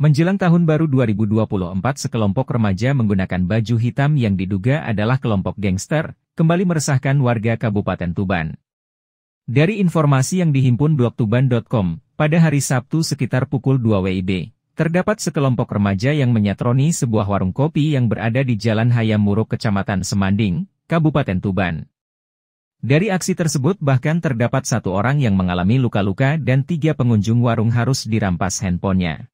Menjelang tahun baru 2024 sekelompok remaja menggunakan baju hitam yang diduga adalah kelompok gangster, kembali meresahkan warga Kabupaten Tuban. Dari informasi yang dihimpun blogtuban.com, pada hari Sabtu sekitar pukul 2 WIB, terdapat sekelompok remaja yang menyatroni sebuah warung kopi yang berada di Jalan Hayam Muruk Kecamatan Semanding, Kabupaten Tuban. Dari aksi tersebut bahkan terdapat satu orang yang mengalami luka-luka dan tiga pengunjung warung harus dirampas handphonenya.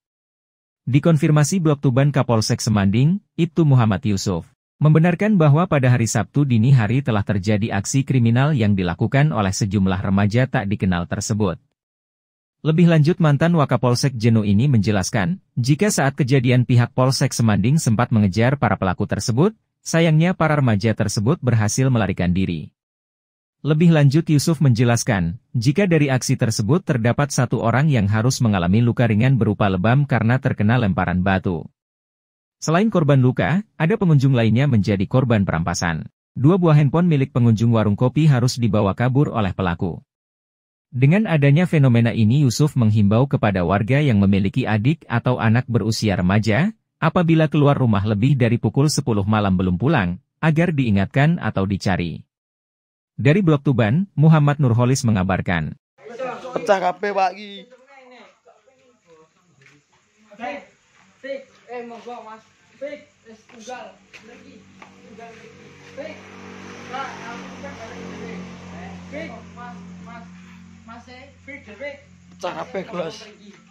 Dikonfirmasi Blok Tuban Kapolsek Semanding, Ibtu Muhammad Yusuf, membenarkan bahwa pada hari Sabtu dini hari telah terjadi aksi kriminal yang dilakukan oleh sejumlah remaja tak dikenal tersebut. Lebih lanjut mantan Wakapolsek Jenu ini menjelaskan, jika saat kejadian pihak Polsek Semanding sempat mengejar para pelaku tersebut, sayangnya para remaja tersebut berhasil melarikan diri. Lebih lanjut Yusuf menjelaskan, jika dari aksi tersebut terdapat satu orang yang harus mengalami luka ringan berupa lebam karena terkena lemparan batu. Selain korban luka, ada pengunjung lainnya menjadi korban perampasan. Dua buah handphone milik pengunjung warung kopi harus dibawa kabur oleh pelaku. Dengan adanya fenomena ini Yusuf menghimbau kepada warga yang memiliki adik atau anak berusia remaja, apabila keluar rumah lebih dari pukul 10 malam belum pulang, agar diingatkan atau dicari. Dari Blok Tuban, Muhammad Nurholis mengabarkan. Pecah kape pagi. Eh, kan eh, Pecah kape